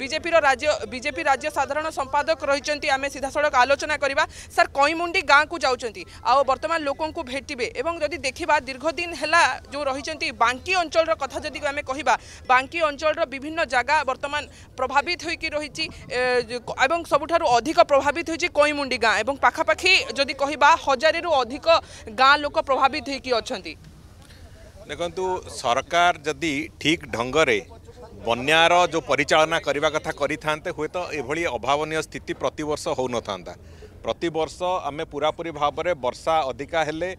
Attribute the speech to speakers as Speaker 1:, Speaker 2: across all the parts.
Speaker 1: বিজেপির রাজ্য বিজেপি রাজ্য সাধারণ সম্পাদক রয়েছেন আমি সিধাসলখ আলোচনা করা স্যার কইমুন্ডি গাঁকু যাচ্ছেন আর্তমান লোক ভেটবে এবং যদি দেখা দীর্ঘদিন হেলা যে রয়েছেন বাঙ্কি অঞ্চলর কথা যদি আমি কহা বাঙ্কি অঞ্চলর বিভিন্ন জায়গা বর্তমান প্রভাবিত হয়ে রয়েছে এবং সবুঠার অধিক প্রভাবিত হয়েছে কইমুন্ডি গাঁ এবং পাখাপাখি যদি কহা হাজারে অধিক গাঁ লোক প্রভাবিত হয়ে অনেক
Speaker 2: দেখুন সরকার যদি ঠিক ঢঙ্গরে ବନ୍ୟାର ଯେଉଁ ପରିଚାଳନା କରିବା କଥା କରିଥାନ୍ତେ ହୁଏତ ଏଭଳି ଅଭାବନୀୟ ସ୍ଥିତି ପ୍ରତିବର୍ଷ ହେଉନଥାନ୍ତା ପ୍ରତିବର୍ଷ ଆମେ ପୂରାପୂରି ଭାବରେ ବର୍ଷା ଅଧିକା ହେଲେ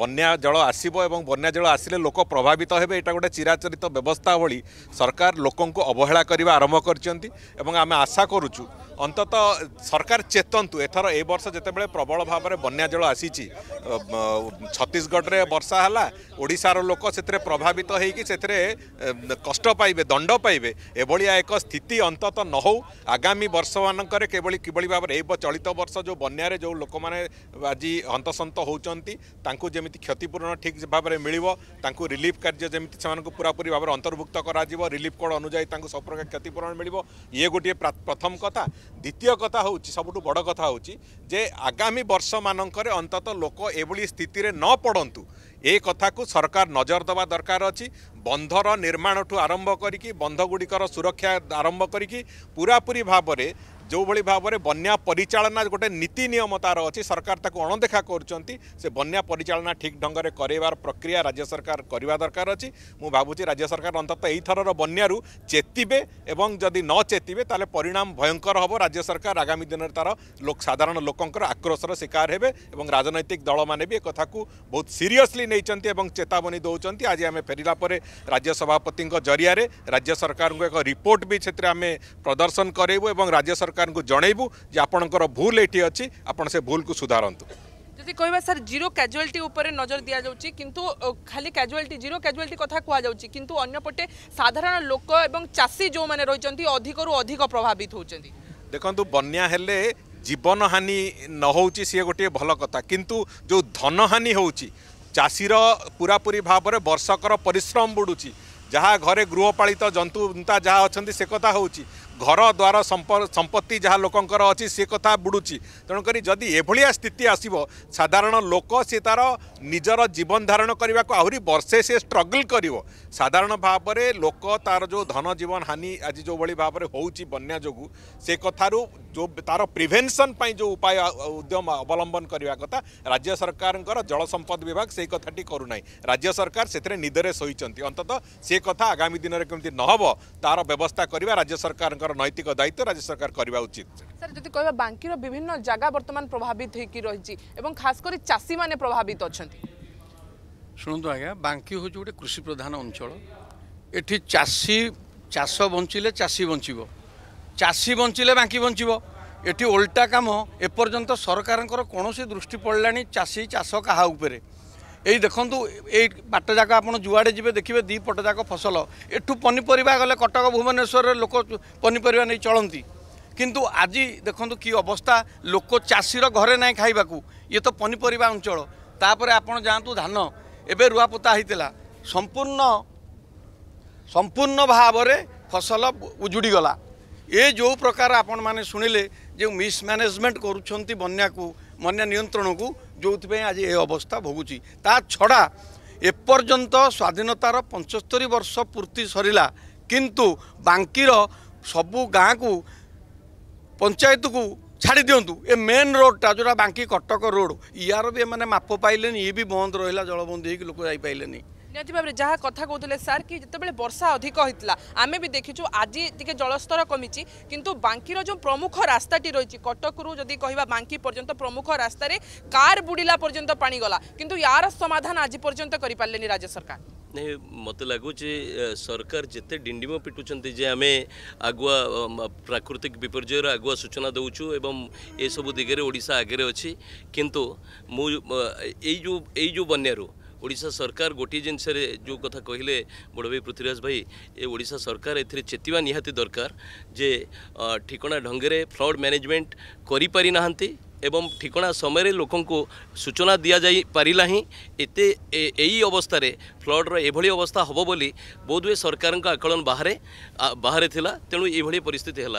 Speaker 2: বন্যা জল আসব এবং বন্যা জল আসলে লোক প্রভাবিত হবে এটা গোটে চিরাচরিত ব্যবস্থা ভি সরকার লোক অবহেলা করা আরম্ভ করছেন এবং আমি আশা করুছু অন্তত সরকার চেতন্তু এথর এই বর্ষ যেতবে প্রবল ভাবে বন্যা জল আসিছি ছত্তিশগড়ে বর্ষা হল ওড়শার লোক সেতরে প্রভাবিত হয়েকি সেতরে কষ্ট পাইবে দণ্ড পাইবে এভাবে এক স্থিতি অন্তত নহৌ আগামী বর্ষ মানকরে কেবলি কিভাবে ভাবে এই চলিত বর্ষ যে বন্যার যে লোক মানে আজ হন্তসন্ত হচ্ছেন তাঁকু যেমি ଯେମିତି କ୍ଷତିପୂରଣ ଠିକ୍ ଭାବରେ ମିଳିବ ତାଙ୍କୁ ରିଲିଫ୍ କାର୍ଯ୍ୟ ଯେମିତି ସେମାନଙ୍କୁ ପୁରାପୁରି ଭାବରେ ଅନ୍ତର୍ଭୁକ୍ତ କରାଯିବ ରିଲିଫ୍ କୋଡ଼ ଅନୁଯାୟୀ ତାଙ୍କୁ ସବୁ ପ୍ରକାର କ୍ଷତିପୂରଣ ମିଳିବ ଇଏ ଗୋଟିଏ ପ୍ରଥମ କଥା ଦ୍ୱିତୀୟ କଥା ହେଉଛି ସବୁଠୁ ବଡ଼ କଥା ହେଉଛି ଯେ ଆଗାମୀ ବର୍ଷମାନଙ୍କରେ ଅନ୍ତତଃ ଲୋକ ଏଭଳି ସ୍ଥିତିରେ ନ ପଡ଼ନ୍ତୁ ଏ କଥାକୁ ସରକାର ନଜର ଦେବା ଦରକାର ଅଛି ବନ୍ଧର ନିର୍ମାଣଠୁ ଆରମ୍ଭ କରିକି ବନ୍ଧଗୁଡ଼ିକର ସୁରକ୍ଷା ଆରମ୍ଭ କରିକି ପୁରାପୁରି ଭାବରେ ଯେଉଁଭଳି ଭାବରେ ବନ୍ୟା ପରିଚାଳନା ଗୋଟେ ନୀତି ନିୟମ ତା'ର ଅଛି ସରକାର ତାକୁ ଅଣଦେଖା କରୁଛନ୍ତି ସେ ବନ୍ୟା ପରିଚାଳନା ଠିକ୍ ଢଙ୍ଗରେ କରାଇବାର ପ୍ରକ୍ରିୟା ରାଜ୍ୟ ସରକାର କରିବା ଦରକାର ଅଛି ମୁଁ ଭାବୁଛି ରାଜ୍ୟ ସରକାର ଅନ୍ତତଃ ଏଇଥରର ବନ୍ୟାରୁ ଚେତିବେ ଏବଂ ଯଦି ନ ଚେତିବେ ତାହେଲେ ପରିଣାମ ଭୟଙ୍କର ହେବ ରାଜ୍ୟ ସରକାର ଆଗାମୀ ଦିନରେ ତା'ର ସାଧାରଣ ଲୋକଙ୍କର ଆକ୍ରୋଶର ଶିକାର ହେବେ ଏବଂ ରାଜନୈତିକ ଦଳମାନେ ବି ଏ କଥାକୁ ବହୁତ ସିରିୟସଲି ନେଇଛନ୍ତି ଏବଂ ଚେତାବନୀ ଦେଉଛନ୍ତି ଆଜି ଆମେ ଫେରିଲା ପରେ ରାଜ୍ୟ ସଭାପତିଙ୍କ ଜରିଆରେ ରାଜ୍ୟ ସରକାରଙ୍କୁ ଏକ ରିପୋର୍ଟ ବି ସେଥିରେ ଆମେ ପ୍ରଦର୍ଶନ କରାଇବୁ ଏବଂ ରାଜ୍ୟ ସରକାର ସରକାରଙ୍କୁ ଜଣାଇବୁ ଯେ ଆପଣଙ୍କର ଭୁଲ ଏଠି ଅଛି ଆପଣ ସେ ଭୁଲକୁ ସୁଧାରନ୍ତୁ
Speaker 1: ଯଦି କହିବା ସାର୍ ଜିରୋ କ୍ୟାଜୁଆଲିଟି ଉପରେ ନଜର ଦିଆଯାଉଛି କିନ୍ତୁ ଖାଲି କ୍ୟାଜୁଆଲିଟି ଜିରୋ କ୍ୟାଜୁଆଲିଟି କଥା କୁହାଯାଉଛି କିନ୍ତୁ ଅନ୍ୟପଟେ ସାଧାରଣ ଲୋକ ଏବଂ ଚାଷୀ ଯେଉଁମାନେ ରହିଛନ୍ତି ଅଧିକରୁ ଅଧିକ ପ୍ରଭାବିତ ହେଉଛନ୍ତି
Speaker 2: ଦେଖନ୍ତୁ ବନ୍ୟା ହେଲେ ଜୀବନହାନି ନ ହେଉଛି ସିଏ ଗୋଟିଏ ଭଲ କଥା କିନ୍ତୁ ଯେଉଁ ଧନହାନି ହେଉଛି ଚାଷୀର ପୁରାପୁରି ଭାବରେ ବର୍ଷକର ପରିଶ୍ରମ ବୁଡ଼ୁଛି ଯାହା ଘରେ ଗୃହପାଳିତ ଜନ୍ତୁଜନ୍ତା ଯାହା ଅଛନ୍ତି ସେ କଥା ହେଉଛି ଘର ଦ୍ୱାର ସମ୍ପତ୍ତି ଯାହା ଲୋକଙ୍କର ଅଛି ସେ କଥା ବୁଡ଼ୁଛି ତେଣୁକରି ଯଦି ଏଭଳିଆ ସ୍ଥିତି ଆସିବ ସାଧାରଣ ଲୋକ ସିଏ ତା'ର ନିଜର ଜୀବନ ଧାରଣ କରିବାକୁ ଆହୁରି ବର୍ଷେ ସିଏ ଷ୍ଟ୍ରଗଲ୍ କରିବ ସାଧାରଣ ଭାବରେ ଲୋକ ତା'ର ଯେଉଁ ଧନ ଜୀବନ ହାନି ଆଜି ଯେଉଁଭଳି ଭାବରେ ହେଉଛି ବନ୍ୟା ଯୋଗୁଁ ସେ କଥାରୁ ଯେଉଁ ତା'ର ପ୍ରିଭେନ୍ସନ୍ ପାଇଁ ଯେଉଁ ଉପାୟ ଉଦ୍ୟମ ଅବଲମ୍ବନ କରିବା କଥା ରାଜ୍ୟ ସରକାରଙ୍କର ଜଳ ସମ୍ପଦ ବିଭାଗ ସେଇ କଥାଟି କରୁନାହିଁ ରାଜ୍ୟ ସରକାର ସେଥିରେ ନିଦରେ ଶୋଇଛନ୍ତି ଅନ୍ତତଃ ସେ କଥା ଆଗାମୀ ଦିନରେ କେମିତି ନ ହେବ ତା'ର ବ୍ୟବସ୍ଥା କରିବା ରାଜ୍ୟ ସରକାରଙ୍କର ନୈତିକ ଦାୟିତ୍ୱ ରାଜ୍ୟ ସରକାର କରିବା ଉଚିତ
Speaker 1: ସାର୍ ଯଦି କହିବା ବାଙ୍କିର ବିଭିନ୍ନ ଜାଗା ବର୍ତ୍ତମାନ ପ୍ରଭାବିତ ହୋଇକି ରହିଛି ଏବଂ ଖାସ୍ କରି ଚାଷୀମାନେ ପ୍ରଭାବିତ ଅଛନ୍ତି
Speaker 3: ଶୁଣନ୍ତୁ ଆଜ୍ଞା ବାଙ୍କି ହେଉଛି ଗୋଟେ କୃଷି ପ୍ରଧାନ ଅଞ୍ଚଳ ଏଠି ଚାଷୀ ଚାଷ ବଞ୍ଚିଲେ ଚାଷୀ ବଞ୍ଚିବ ଚାଷୀ ବଞ୍ଚିଲେ ବାଙ୍କି ବଞ୍ଚିବ ଏଠି ଓଲଟା କାମ ଏପର୍ଯ୍ୟନ୍ତ ସରକାରଙ୍କର କୌଣସି ଦୃଷ୍ଟି ପଡ଼ିଲାଣି ଚାଷୀ ଚାଷ କାହା ଉପରେ ଏଇ ଦେଖନ୍ତୁ ଏଇ ବାଟ ଯାକ ଆପଣ ଯୁଆଡ଼େ ଯିବେ ଦେଖିବେ ଦୁଇ ପଟ ଯାକ ଫସଲ ଏଠୁ ପନିପରିବା ଗଲେ କଟକ ଭୁବନେଶ୍ୱରରେ ଲୋକ ପନିପରିବା ନେଇ ଚଳନ୍ତି କିନ୍ତୁ ଆଜି ଦେଖନ୍ତୁ କି ଅବସ୍ଥା ଲୋକ ଚାଷୀର ଘରେ ନାହିଁ ଖାଇବାକୁ ଇଏ ତ ପନିପରିବା ଅଞ୍ଚଳ ତାପରେ ଆପଣ ଯାଆନ୍ତୁ ଧାନ ଏବେ ରୁଆ ପୋତା ହୋଇଥିଲା ସମ୍ପୂର୍ଣ୍ଣ ସମ୍ପୂର୍ଣ୍ଣ ଭାବରେ ଫସଲ ଉଜୁଡ଼ିଗଲା ଏ ଯେଉଁ ପ୍ରକାର ଆପଣମାନେ ଶୁଣିଲେ ଯେଉଁ ମିସ୍ମ୍ୟାନେଜମେଣ୍ଟ କରୁଛନ୍ତି ବନ୍ୟାକୁ ବନ୍ୟା ନିୟନ୍ତ୍ରଣକୁ ଯେଉଁଥିପାଇଁ ଆଜି ଏ ଅବସ୍ଥା ଭୋଗୁଛି ତା ଛଡ଼ା ଏପର୍ଯ୍ୟନ୍ତ ସ୍ୱାଧୀନତାର ପଞ୍ଚସ୍ତରୀ ବର୍ଷ ପୂର୍ତ୍ତି ସରିଲା କିନ୍ତୁ ବାଙ୍କିର ସବୁ ଗାଁକୁ ପଞ୍ଚାୟତକୁ ଛାଡ଼ି ଦିଅନ୍ତୁ ଏ ମେନ୍ ରୋଡ଼ଟା ଯେଉଁଟା ବାଙ୍କି କଟକ ରୋଡ଼ ଇଆର ବି ଏମାନେ ମାପ ପାଇଲେନି ଇଏ ବି ବନ୍ଦ ରହିଲା ଜଳବନ୍ଦୀ ହେଇକି ଲୋକ ଯାଇପାରିଲେନି
Speaker 1: ନିହାତି ଭାବରେ ଯାହା କଥା କହୁଥିଲେ ସାର୍ କି ଯେତେବେଳେ ବର୍ଷା ଅଧିକ ହୋଇଥିଲା ଆମେ ବି ଦେଖିଛୁ ଆଜି ଟିକେ ଜଳସ୍ତର କମିଛି କିନ୍ତୁ ବାଙ୍କିର ଯେଉଁ ପ୍ରମୁଖ ରାସ୍ତାଟି ରହିଛି କଟକରୁ ଯଦି କହିବା ବାଙ୍କି ପର୍ଯ୍ୟନ୍ତ ପ୍ରମୁଖ ରାସ୍ତାରେ କାର୍ ବୁଡ଼ିଲା ପର୍ଯ୍ୟନ୍ତ ପାଣି ଗଲା କିନ୍ତୁ ୟାର ସମାଧାନ ଆଜି ପର୍ଯ୍ୟନ୍ତ କରିପାରିଲେନି ରାଜ୍ୟ ସରକାର
Speaker 4: ନାଇଁ ମୋତେ ଲାଗୁଛି ସରକାର ଯେତେ ଡିଣ୍ଡିମ ପିଟୁଛନ୍ତି ଯେ ଆମେ ଆଗୁଆ ପ୍ରାକୃତିକ ବିପର୍ଯ୍ୟୟର ଆଗୁଆ ସୂଚନା ଦେଉଛୁ ଏବଂ ଏସବୁ ଦିଗରେ ଓଡ଼ିଶା ଆଗରେ ଅଛି କିନ୍ତୁ ମୁଁ ଏଇ ଯେଉଁ ଏଇ ଯେଉଁ ବନ୍ୟାରୁ ଓଡ଼ିଶା ସରକାର ଗୋଟିଏ ଜିନିଷରେ ଯେଉଁ କଥା କହିଲେ ବଡ଼ ଭାଇ ପୃଥ୍ୱୀରାଜ ଭାଇ ଏ ଓଡ଼ିଶା ସରକାର ଏଥିରେ ଚେତିବା ନିହାତି ଦରକାର ଯେ ଠିକଣା ଢଙ୍ଗରେ ଫ୍ଲଡ୍ ମ୍ୟାନେଜମେଣ୍ଟ କରିପାରିନାହାନ୍ତି এবং ঠিকনা সময়ে লোক সূচনা দিয়া যাই পারা হি এতে এই অবস্থায় ফ্লডর এভাবে অবস্থা হব বলে বোধহুয়ে সরকার আকলন বাহারে বাহারে লা তেমন এইভাবে পরিস্থিতি হল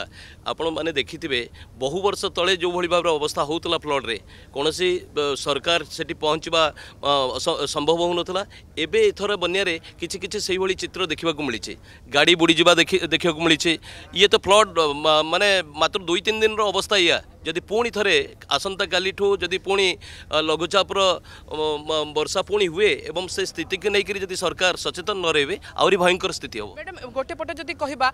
Speaker 4: আপন মানে দেখিবে বহু বর্ষ তলে যেভাবে ভাবে অবস্থা হোলা ফ্লডরে কোণী সরকার সেটি পৌঁছবা সম্ভব হোলা এবে এথর বন্যার কিছু কিছু সেইভাবে চিত্র দেখা মিছে গাড়ি বুড়ি যা দেখা মিছে ইয়ে তো ফ্লড মানে মাত্র দুই তিন দিনর অবস্থা ইয়া ଯଦି ପୁଣି ଥରେ ଆସନ୍ତାକାଲିଠୁ ଯଦି ପୁଣି ଲଘୁଚାପର ବର୍ଷା ପୁଣି ହୁଏ ଏବଂ ସେ ସ୍ଥିତିକୁ ନେଇକରି ଯଦି ସରକାର ସଚେତନ ନ ରହିବେ ଆହୁରି ଭୟଙ୍କର ସ୍ଥିତି ହେବ
Speaker 1: ମ୍ୟାଡ଼ାମ୍ ଗୋଟେ ପଟେ ଯଦି କହିବା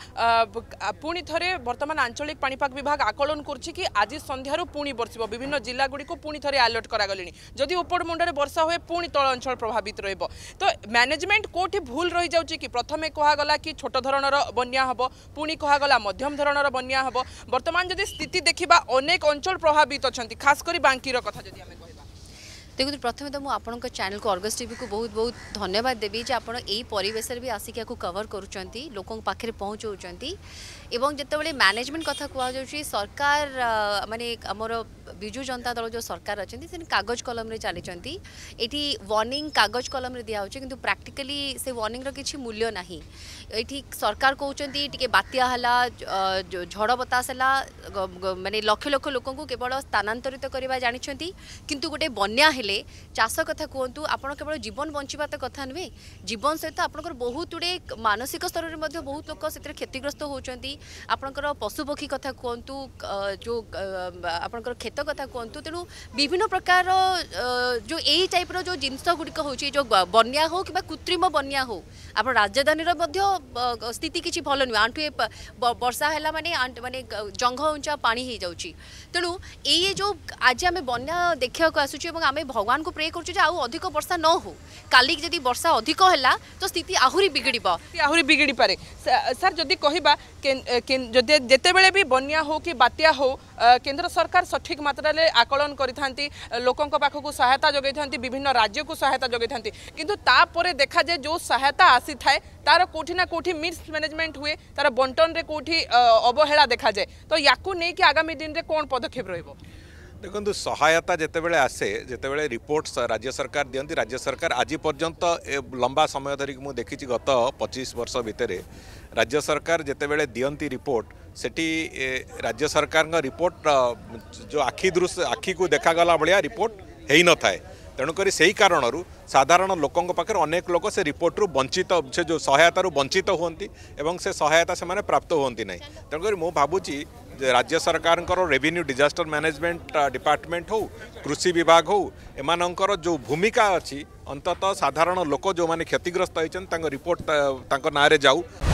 Speaker 1: ପୁଣି ଥରେ ବର୍ତ୍ତମାନ ଆଞ୍ଚଳିକ ପାଣିପାଗ ବିଭାଗ ଆକଳନ କରୁଛି କି ଆଜି ସନ୍ଧ୍ୟାରୁ ପୁଣି ବର୍ଷିବ ବିଭିନ୍ନ ଜିଲ୍ଲାଗୁଡ଼ିକୁ ପୁଣି ଥରେ ଆଲର୍ଟ କରାଗଲେଣି ଯଦି ଉପରମୁଣ୍ଡରେ ବର୍ଷା ହୁଏ ପୁଣି ତଳ ଅଞ୍ଚଳ ପ୍ରଭାବିତ ରହିବ ତ ମ୍ୟାନେଜମେଣ୍ଟ କେଉଁଠି ଭୁଲ ରହିଯାଉଛି କି ପ୍ରଥମେ କୁହାଗଲା କି ଛୋଟ ଧରଣର ବନ୍ୟା ହେବ ପୁଣି କୁହାଗଲା ମଧ୍ୟମ ଧରଣର ବନ୍ୟା ହେବ ବର୍ତ୍ତମାନ ଯଦି ସ୍ଥିତି ଦେଖିବା ଅନେକ অনেক অঞ্চল প্রভাবিত অনেক খাস করে বাঙ্কির কথা যদি আমি
Speaker 5: দেখুন প্রথমে তো আপনার চ্যানেল অর্গস টিভি কু বহু বহুত ধন্যবাদ দেবি যে আপনার এই পরিবেশের বি আসি আকু কভার করছেন লোক পাখে পৌঁছাউছেন এবং যেতবে ম্যানেজমেন্ট কথা কুয়া যাচ্ছে সরকার মানে আমার ବିଜୁ ଜନତା ଦଳ ଯେଉଁ ସରକାର ଅଛନ୍ତି ସେ କାଗଜ କଲମରେ ଚାଲିଛନ୍ତି ଏଠି ୱାର୍ଣ୍ଣିଂ କାଗଜ କଲମରେ ଦିଆହେଉଛି କିନ୍ତୁ ପ୍ରାକ୍ଟିକାଲି ସେ ୱାର୍ଣ୍ଣିଂର କିଛି ମୂଲ୍ୟ ନାହିଁ ଏଠି ସରକାର କହୁଛନ୍ତି ଟିକେ ବାତ୍ୟା ହେଲା ଝଡ଼ ବତାସ ହେଲା ମାନେ ଲକ୍ଷ ଲକ୍ଷ ଲୋକଙ୍କୁ କେବଳ ସ୍ଥାନାନ୍ତରିତ କରିବା ଜାଣିଛନ୍ତି କିନ୍ତୁ ଗୋଟେ ବନ୍ୟା ହେଲେ ଚାଷ କଥା କୁହନ୍ତୁ ଆପଣ କେବଳ ଜୀବନ ବଞ୍ଚିବା ତ କଥା ନୁହେଁ ଜୀବନ ସହିତ ଆପଣଙ୍କର ବହୁତ ଗୁଡ଼ିଏ ମାନସିକ ସ୍ତରରେ ମଧ୍ୟ ବହୁତ ଲୋକ ସେଥିରେ କ୍ଷତିଗ୍ରସ୍ତ ହେଉଛନ୍ତି ଆପଣଙ୍କର ପଶୁପକ୍ଷୀ କଥା କୁହନ୍ତୁ ଯେଉଁ ଆପଣଙ୍କର କ୍ଷତି সত কথা কুহতু তেমন বিভিন্ন প্রকার যে এই টাইপর যে জিনিসগুড়ি হচ্ছে যে বন্যা হোক কিংবা কৃত্রিম বন্যা হোক আপনার রাজধানীর মধ্যে স্থিতি কিছু ভাল নুহে আঁঠু বর্ষা হল মানে মানে জঙ্ঘ উঞ্চা পা হয়ে যাচ্ছে তেমন এই যে আজ আমি বন্যা দেখা আসুচু এবং আমি ভগবান প্রে করছু যে আধিক বর্ষা ন হো কালি যদি বর্ষা অধিক হল তো স্থিতি আহরি বিগিড়ব আহরি বিগিড়ি পারে স্যার যদি কহবা যদি যেতবে
Speaker 1: বি বন্যা হো কি বাত্যা হো केन्द्र सरकार सठिक मात्र आकलन कर लोकों पाखक सहायता जगे था विभिन्न राज्य को सहायता जगे था कि देखा जाए जो सहायता आसी थाए तार कौटिना कौटि मिसमेनेजमेंट हुए तार बंटन में कौटी अवहेला देखा जाए तो या कि आगामी दिन में कौन पदक्षेप रोक
Speaker 2: देखु सहायता जितेबाला आसे जितेबाला रिपोर्ट राज्य सरकार दिखती राज्य सरकार आज पर्यंत लंबा समय धरिक मुझे देखी गत पचीस वर्ष भितर राज्य सरकार जितेबाला दिखती रिपोर्ट ସେଠି ରାଜ୍ୟ ସରକାରଙ୍କ ରିପୋର୍ଟ ଯେଉଁ ଆଖି ଦୃଶ୍ୟ ଆଖିକୁ ଦେଖାଗଲା ଭଳିଆ ରିପୋର୍ଟ ହେଇନଥାଏ ତେଣୁକରି ସେହି କାରଣରୁ ସାଧାରଣ ଲୋକଙ୍କ ପାଖରେ ଅନେକ ଲୋକ ସେ ରିପୋର୍ଟରୁ ବଞ୍ଚିତ ସେ ଯେଉଁ ସହାୟତାରୁ ବଞ୍ଚିତ ହୁଅନ୍ତି ଏବଂ ସେ ସହାୟତା ସେମାନେ ପ୍ରାପ୍ତ ହୁଅନ୍ତି ନାହିଁ ତେଣୁକରି ମୁଁ ଭାବୁଛି ଯେ ରାଜ୍ୟ ସରକାରଙ୍କର ରେଭିନ୍ୟୁ ଡିଜାଷ୍ଟର ମ୍ୟାନେଜମେଣ୍ଟ ଡିପାର୍ଟମେଣ୍ଟ ହେଉ କୃଷି ବିଭାଗ ହେଉ ଏମାନଙ୍କର ଯେଉଁ ଭୂମିକା ଅଛି ଅନ୍ତତଃ ସାଧାରଣ ଲୋକ ଯେଉଁମାନେ କ୍ଷତିଗ୍ରସ୍ତ ହୋଇଛନ୍ତି ତାଙ୍କ ରିପୋର୍ଟ ତାଙ୍କ ନାଁରେ ଯାଉ